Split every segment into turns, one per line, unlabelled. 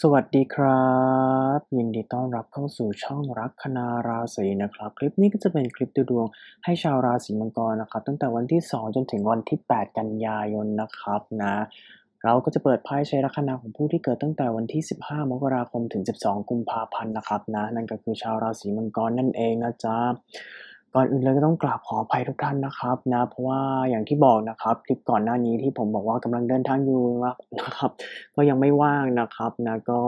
สวัสดีครับ ยินดีต้อนรับเข้าสู่ช่องรักคณาราศีนะครับ คลิปนี้ก็จะเป็นคลิปดูดวงให้ชาวราศีมังกรนะครับ ตั้งแต่วันที่2จนถึงวันที่8กันยายนนะครับนะ เราก็จะเปิดไพ่ใช้ลัคนาของผู้ที่เกิดตั้งแต่วันที่15มกราคมถึง12กุมภาพันธ์นะครับ นะ นั่นก็คือชาวราศีมังกรนั่นเองนะจ๊ะก่อนอื่นเลยก็ต้องกราบขออภัยทุกท่านนะครับ นะ เพราะว่าอย่างที่บอกนะครับ คลิปก่อนหน้านี้ที่ผมบอกว่ากำลังเดินทางอยู่นะครับ ก็ยังไม่ว่างนะครับ นะก็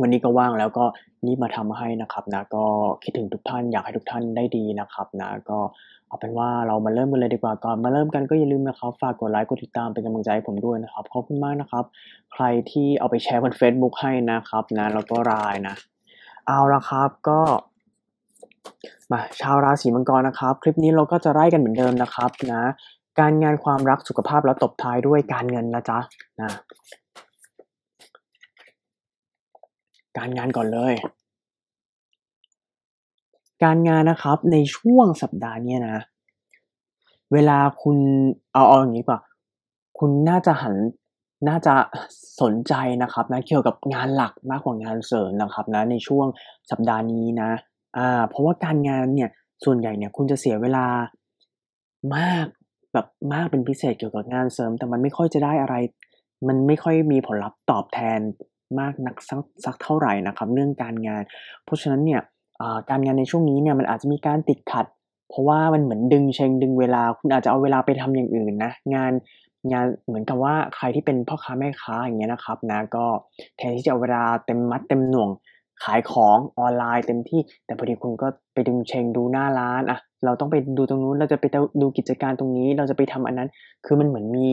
วันนี้ก็ว่างแล้วก็นี่มาทำให้นะครับนะก็คิดถึงทุกท่านอยากให้ทุกท่านได้ดีนะครับ นะก็เอาเป็นว่าเรามาเริ่มกันเลยดีกว่าก่อนมาเริ่มกันก็อย่าลืมนะครับ ฝากกดไลค์กดติดตามเป็นกำลังใจให้ผมด้วยนะครับขอบคุณมากนะครับ ใครที่เอาไปแชร์บน Facebook ให้นะครับ นะแล้วก็รายนะ เอาละครับก็มาชาวราศีมังกรนะครับ คลิปนี้เราก็จะไล่กันเหมือนเดิมนะครับ นะ การงานความรักสุขภาพแล้วตบท้ายด้วยการเงินนะจ๊ะนะ การงานก่อนเลย การงานนะครับในช่วงสัปดาห์นี้นะ เวลาคุณเอาเอาอย่างนี้ป่ะคุณน่าจะหันน่าจะสนใจนะครับ นะเกี่ยวกับงานหลักมากกว่างานเสริมนะครับนะ ในช่วงสัปดาห์นี้นะอ่าเพราะว่าการงานเนี่ย ส่วนใหญ่เนี่ยคุณจะเสียเวลามากแบบมากเป็นพิเศษเกี่ยวกับงานเสริมแต่มันไม่ค่อยจะได้อะไร มันไม่ค่อยมีผลลัพธ์ตอบแทนมากนักสักสักเท่าไหร่นะครับเรื่องการงาน เพราะฉะนั้นเนี่ยการงานในช่วงนี้เนี่ยมันอาจจะมีการติดขัด เพราะว่ามันเหมือนดึงเชงดึงเวลาคุณอาจจะเอาเวลาไปทำอย่างอื่นนะงานงานเหมือนกับว่าใครที่เป็นพ่อค้าแม่ค้าอย่างเงี้ยนะครับนะก็แทนที่จะเอาเวลาเต็มมัดเต็มหน่วงขายของออนไลน์เต็มที่แต่พอดีคุณก็ไปดึงเชงดูหน้าร้านอะเราต้องไปดูตรงนู้น เราจะไปดูกิจการตรงนี้เราจะไปทำอันนั้น คือมันเหมือนมี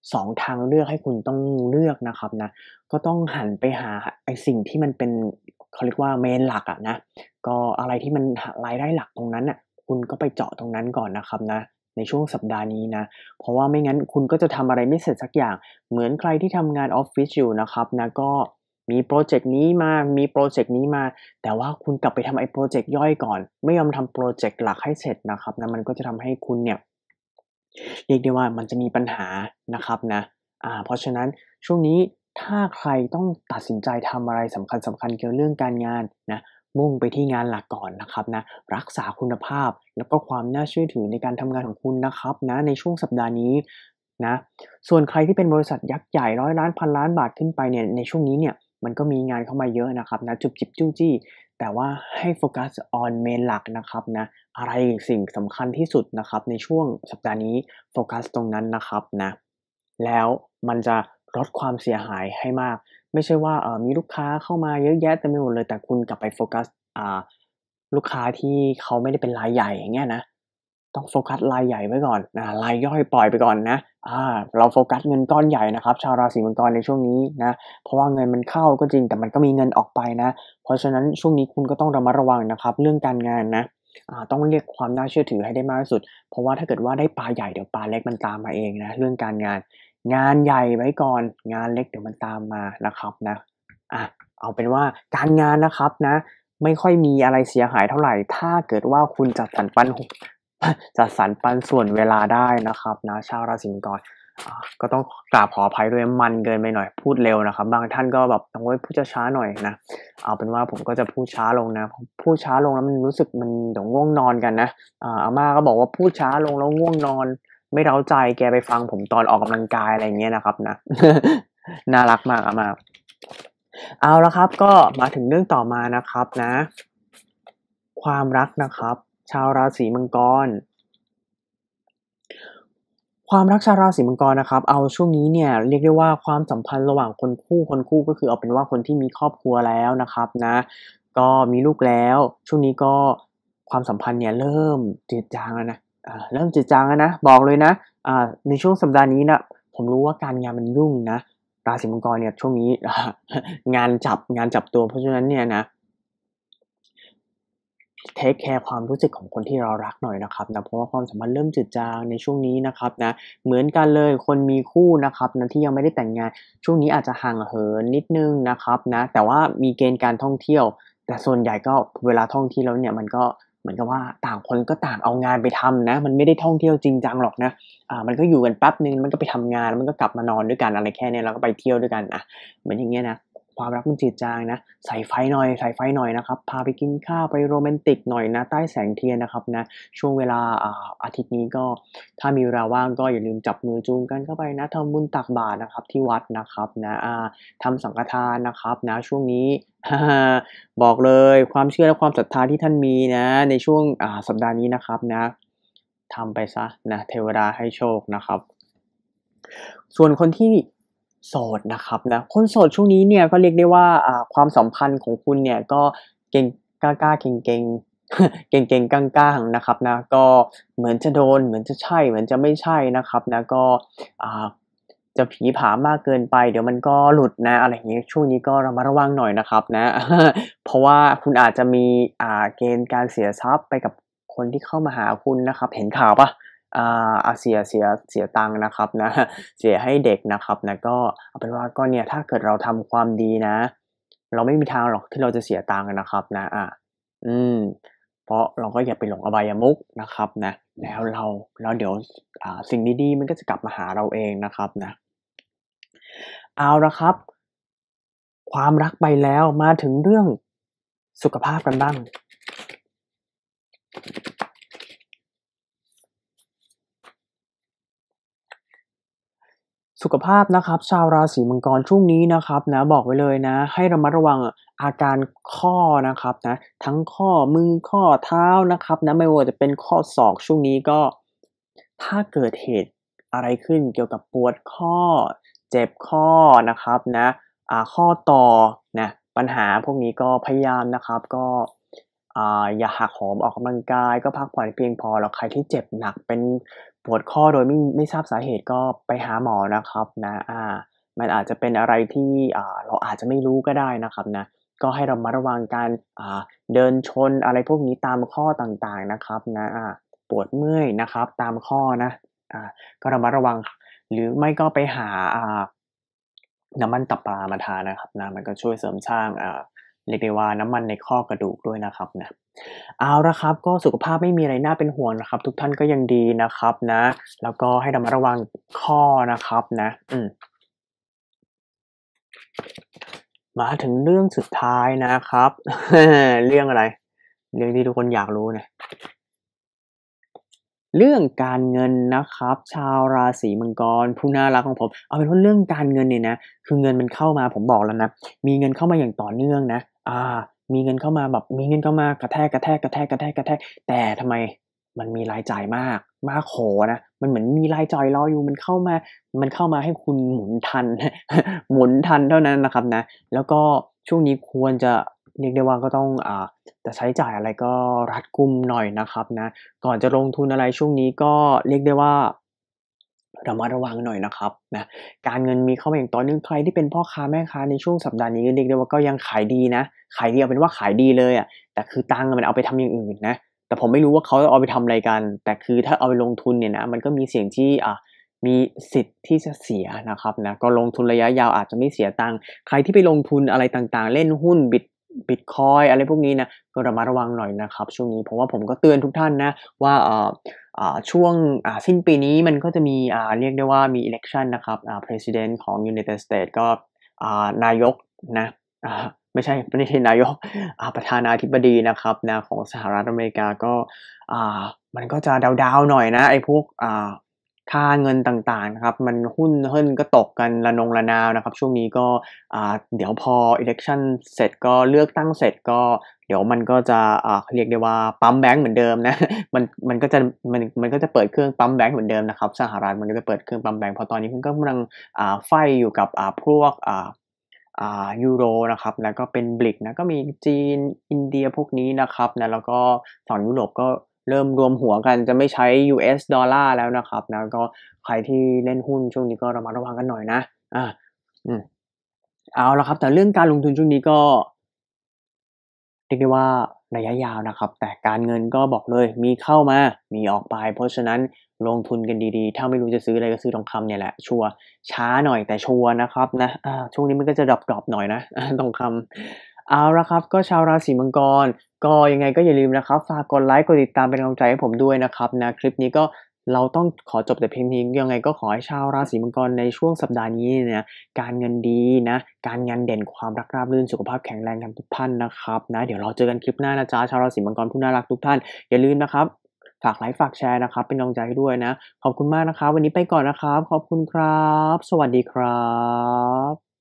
2 ทางเลือกให้คุณต้องเลือกนะครับนะ ก็ต้องหันไปหาไอสิ่งที่มันเป็นเขาเรียกว่าเมนหลักอะนะก็อะไรที่มันรายได้หลักตรงนั้นอะคุณก็ไปเจาะตรงนั้นก่อนนะครับนะในช่วงสัปดาห์นี้นะ เพราะว่าไม่งั้นคุณก็จะทำอะไรไม่เสร็จสักอย่างเหมือนใครที่ทำงานออฟฟิศอยู่นะครับนะก็มีโปรเจกต์นี้มา มีโปรเจกต์นี้มา แต่ว่าคุณกลับไปทำไอ้โปรเจกต์ย่อยก่อน ไม่ยอมทำโปรเจกต์หลักให้เสร็จนะครับนะ มันก็จะทำให้คุณเนี่ย เรียกได้ว่ามันจะมีปัญหานะครับนะ อ่า เพราะฉะนั้นช่วงนี้ถ้าใครต้องตัดสินใจทำอะไรสำคัญสำคัญเกี่ยวเรื่องการงานนะ มุ่งไปที่งานหลักก่อนนะครับนะ รักษาคุณภาพแล้วก็ความน่าเชื่อถือในการทำงานของคุณนะครับนะ ในช่วงสัปดาห์นี้นะ ส่วนใครที่เป็นบริษัทยักษ์ใหญ่ร้อยล้านพันล้านบาทขึ้นไปเนี่ย ในช่วงนี้เนี่ยมันก็มีงานเข้ามาเยอะนะครับนะจุบจิบจู้จี้แต่ว่าให้โฟกัสออนเมนหลักนะครับนะอะไรสิ่งสำคัญที่สุดนะครับในช่วงสัปดาห์นี้โฟกัสตรงนั้นนะครับนะแล้วมันจะลดความเสียหายให้มาก ไม่ใช่ว่ามีลูกค้าเข้ามาเยอะแยะเต็มไปหมดเลย แต่คุณกลับไปโฟกัสลูกค้าที่เขาไม่ได้เป็นรายใหญ่อย่างเงี้ยนะต้องโฟกัสรายใหญ่ไว้ก่อนนะรายย่อยปล่อยไปก่อนนะเราโฟกัสเงินก้อนใหญ่นะครับชาวราศีมังกรในช่วงนี้นะ เพราะว่าเงินมันเข้าก็จริงแต่มันก็มีเงินออกไปนะ เพราะฉะนั้นช่วงนี้คุณก็ต้องระมัดระวังนะครับ เรื่องการงานนะต้องเรียกความน่าเชื่อถือให้ได้มากที่สุด เพราะว่าถ้าเกิดว่าได้ปลาใหญ่เดี๋ยวปลาเล็กมันตามมาเองนะ เรื่องการงาน งานใหญ่ไว้ก่อนงานเล็กเดี๋ยวมันตามมานะครับนะอ่ะเอาเป็นว่าการงานนะครับนะ ไม่ค่อยมีอะไรเสียหายเท่าไหร่ ถ้าเกิดว่าคุณจัดสรรปันจัดสรรปันส่วนเวลาได้นะครับ นะ ชาวราศีมังกรก็ต้องกราบขออภัยด้วยมันเกินไปหน่อยพูดเร็วนะครับ บางท่านก็แบบต้องพูดช้าหน่อยนะเอาเป็นว่าผมก็จะพูดช้าลงนะพูดช้าลงแล้วมันรู้สึกมันเดี๋ยวง่วงนอนกันนะอาม่าก็บอกว่าพูดช้าลงแล้วง่วงนอน ไม่เร้าใจแกไปฟังผมตอนออกกำลังกายอะไรเงี้ยนะครับนะน่ารักมากอาม่าเอาละครับก็มาถึงเรื่องต่อมานะครับนะ ความรักนะครับชาวราศีมังกร ความรักชาวราศีมังกรนะครับ เอาช่วงนี้เนี่ยเรียกได้ว่าความสัมพันธ์ระหว่างคนคู่คนคู่ก็คือเอาเป็นว่าคนที่มีครอบครัวแล้วนะครับนะ ก็มีลูกแล้ว ช่วงนี้ก็ความสัมพันธ์เนี่ยเริ่มจืดจางแล้วนะเริ่มจืดจางแล้วนะบอกเลยนะ ในช่วงสัปดาห์นี้นะผมรู้ว่าการงานมันยุ่งนะราศีมังกรเนี่ยช่วงนี้ งานจับงานจับตัวเพราะฉะนั้นเนี่ยนะเทคแคร์ความรู้สึกของคนที่เรารักหน่อยนะครับนะเพราะว่าความสัมพันธ์เริ่มจืดจางในช่วงนี้นะครับนะเหมือนกันเลยคนมีคู่นะครับนะที่ยังไม่ได้แต่งงานช่วงนี้อาจจะห่างเหินนิดนึงนะครับนะแต่ว่ามีเกณฑ์การท่องเที่ยวแต่ส่วนใหญ่ก็เวลาท่องเที่ยวแล้วเนี่ยมันก็เหมือนกับว่าต่างคนก็ต่างเอางานไปทำนะ มันไม่ได้ท่องเที่ยวจริงจังหรอกนะอ่ามันก็อยู่กันแป๊บนึงมันก็ไปทำงานแล้วมันก็กลับมานอนด้วยกันอะไรแค่นี้แล้วก็ไปเที่ยวด้วยกันอ่ะเหมือนอย่างเงี้ยนะความรักมันจืดจางนะใส่ไฟหน่อยใส่ไฟหน่อยนะครับพาไปกินข้าวไปโรแมนติกหน่อยนะใต้แสงเทียนนะครับนะช่วงเวลาอาอาทิตย์นี้ก็ถ้ามีเวลาว่างก็อย่าลืมจับมือจูงกันเข้าไปนะทำบุญตักบาตรนะครับที่วัดนะครับนะทำสังฆทานนะครับนะช่วงนี้บอกเลยความเชื่อและความศรัทธาที่ท่านมีนะในช่วงสัปดาห์นี้นะครับนะทำไปซะนะเทวดาให้โชคนะครับ ส่วนคนที่โสดนะครับนะคนโสดช่วงนี้เนี่ยก็เรียกได้ว่าความสัมพันธ์ของคุณเนี่ยก็เก่งกล้ากล้าเก่งเก่งเก่งๆก้างๆนะครับนะ ก็เหมือนจะโดนเหมือนจะใช่เหมือนจะไม่ใช่นะครับนะก็จะผีผามากเกินไป เดี๋ยวมันก็หลุดนะ อะไรอย่างเงี้ยช่วงนี้ก็ระมัดระวังหน่อยนะครับ นะ เพราะว่าคุณอาจจะมีเกณฑ์การเสียทรัพย์ไปกับคนที่เข้ามาหาคุณนะครับ เห็นข่าวปะอ่าเสียเสียเสียตังค์นะครับนะ เสียให้เด็กนะครับ นะ ก็เอาเป็นว่าก็เนี่ย ถ้าเกิดเราทำความดีนะ เราไม่มีทางหรอกที่เราจะเสียตังค์นะครับ นะอ่าอืม เพราะเราก็อย่าไปหลงอบายามุกนะครับ นะแล้วเราแล้วเดี๋ยวสิ่งดีๆมันก็จะกลับมาหาเราเองนะครับ นะเอาละครับ ความรักไปแล้วมาถึงเรื่องสุขภาพกันบ้างสุขภาพนะครับชาวราศีมังกรช่วงนี้นะครับนะบอกไว้เลยนะ ให้ระมัดระวังอาการข้อนะครับนะทั้งข้อมือข้อเท้านะครับนะไม่ว่าจะเป็นข้อศอกช่วงนี้ก็ ถ้าเกิดเหตุอะไรขึ้นเกี่ยวกับปวดข้อเจ็บข้อนะครับนะข้อต่อนะปัญหาพวกนี้ก็พยายามนะครับ ก็อย่าหักโหมออกกำลังกาย ก็พักผ่อนเพียงพอแล้วใครที่เจ็บหนักเป็นปวดข้อโดยไม่ไม่ทราบสาเหตุก็ไปหาหมอนะครับ นะ อ่า มันอาจจะเป็นอะไรที่อ่าเราอาจจะไม่รู้ก็ได้นะครับนะก็ให้เรามาระวังการ อ่าเดินชนอะไรพวกนี้ตามข้อต่างๆนะครับ นะ อ่า ปวดเมื่อยนะครับ ตามข้อนะ อ่า ก็รามาระวัง หรือไม่ก็ไปหาอ่าน้ำมันตับปลามาทานนะครับนะมันก็ช่วยเสริมสร้างอ่าเรียกได้ว่าน้ำมันในข้อกระดูกด้วยนะครับนะเอาละครับก็สุขภาพไม่มีอะไรน่าเป็นห่วงนะครับ ทุกท่านก็ยังดีนะครับนะแล้วก็ให้ระมัดระวังข้อนะครับนะอืมาถึงเรื่องสุดท้ายนะครับ เรื่องอะไรเรื่องที่ทุกคนอยากรู้เนี่ย เรื่องการเงินนะครับ ชาวราศีมังกร ผู้น่ารักของผม เอาเป็นว่าเรื่องการเงินเนี่ยนะคือเงินมันเข้ามาผมบอกแล้วนะมีเงินเข้ามาอย่างต่อเนื่องนะอ่ามีเงินเข้ามาแบบมีเงินเข้ามากระแทกกระแทกกระแทกกระแทกกระแทก แต่ทำไมมันมีรายจ่ายมากมากโหนะ มันเหมือนมีรายจ่ายรออยู่ มันเข้ามามันเข้ามาให้คุณหมุนทัน หมุนทันเท่านั้นนะครับนะ แล้วก็ช่วงนี้ควรจะเรียกได้ว่าก็ต้องอ่าจะใช้จ่ายอะไรก็รัดกุมหน่อยนะครับนะ ก่อนจะลงทุนอะไรช่วงนี้ก็เรียกได้ว่าระมัดระวังหน่อยนะครับนะการเงินมีเข้ามาอย่างต่อเนื่องใครที่เป็นพ่อค้าแม่ค้าในช่วงสัปดาห์นี้เรียกได้ว่าก็ยังขายดีนะขายดีเอาเป็นว่าขายดีเลยอ่ะแต่คือตังค์มันเอาไปทำอย่างอื่นนะแต่ผมไม่รู้ว่าเขาเอาไปทำอะไรกัน แต่คือถ้าเอาไปลงทุนเนี่ยนะมันก็มีเสี่ยงที่อ่ามีสิทธิ์ที่จะเสียนะครับนะก็ลงทุนระยะยาวอาจจะไม่เสียตังค์ใครที่ไปลงทุนอะไรต่างๆ เล่นหุ้นบิตบิตคอยอะไรพวกนี้นะก็ระมัดระวังหน่อยนะครับ ช่วงนี้เพราะว่าผมก็เตือนทุกท่านนะ ว่าช่วงสิ้นปีนี้มันก็จะมีเรียกได้ว่ามี election นะครับ president ของ United States ก็นายกนะ ไม่ใช่ไม่ใช่นายกประธานาธิบดีนะครับนะของสหรัฐอเมริกาก็มันก็จะดาวๆหน่อยนะไอ้พวกค่าเงินต่างๆนะครับมันหุ้นเฮิ้นก็ตกกันระนง ระนาวนะครับช่วงนี้ก็เดี๋ยวพอ election เสร็จก็เลือกตั้งเสร็จก็เดี๋ยวมันก็จะเรียกได้ว่าปั๊มแบงก์เหมือนเดิมนะมันมันก็จะมันมันก็จะเปิดเครื่องปั๊มแบงก์เหมือนเดิมนะครับสหรัฐมันก็จะเปิดเครื่องปั๊มแบงก์เพราะตอนนี้มันก็กำลังไฟอยู่กับพวกยูโรนะครับแล้วก็เป็นบลิกนะก็มีจีนอินเดียพวกนี้นะครับนะแล้วก็ฝั่งยุโรปก็เริ่มรวมหัวกัน จะไม่ใช้ US ดอลลาร์แล้วนะครับนะก็ใครที่เล่นหุ้น ช่วงนี้ก็ระมัดระวังกันหน่อยนะอ่าอืมเอาละครับ แต่เรื่องการลงทุนช่วงนี้ก็เรียกได้ว่าระยะยาวนะครับ แต่การเงินก็บอกเลยมีเข้ามามีออกไป เพราะฉะนั้นลงทุนกันดีๆ ถ้าไม่รู้จะซื้ออะไรก็ซื้อทองคำเนี่ยแหละชัวช้าหน่อยแต่ชัวนะครับ นะช่วงนี้มันก็จะดรอปๆหน่อยนะทองคำเอาละครับก็ชาวราศีมังกร ก็ยังไงก็อย่าลืมนะครับ ฝากกดไลค์กดติดตามเป็นกำลังใจให้ผมด้วยนะครับนะคลิปนี้ก็เราต้องขอจบแต่เพียงนี้ยังไงก็ขอให้ชาวราศีมังกรในช่วงสัปดาห์นี้เนี่ยการเงินดีนะการงานเด่นความรักราบรื่นสุขภาพแข็งแรงกันทุกท่านนะครับนะเดี๋ยวเราเจอกันคลิปหน้านะจ๊ะชาวราศีมังกรผู้น่ารักทุกท่าน อย่าลืมนะครับฝากไลค์ฝากแชร์นะครับ เป็นกำลังใจให้ด้วยนะ ขอบคุณมากนะครับ วันนี้ไปก่อนนะครับ ขอบคุณครับ สวัสดีครับ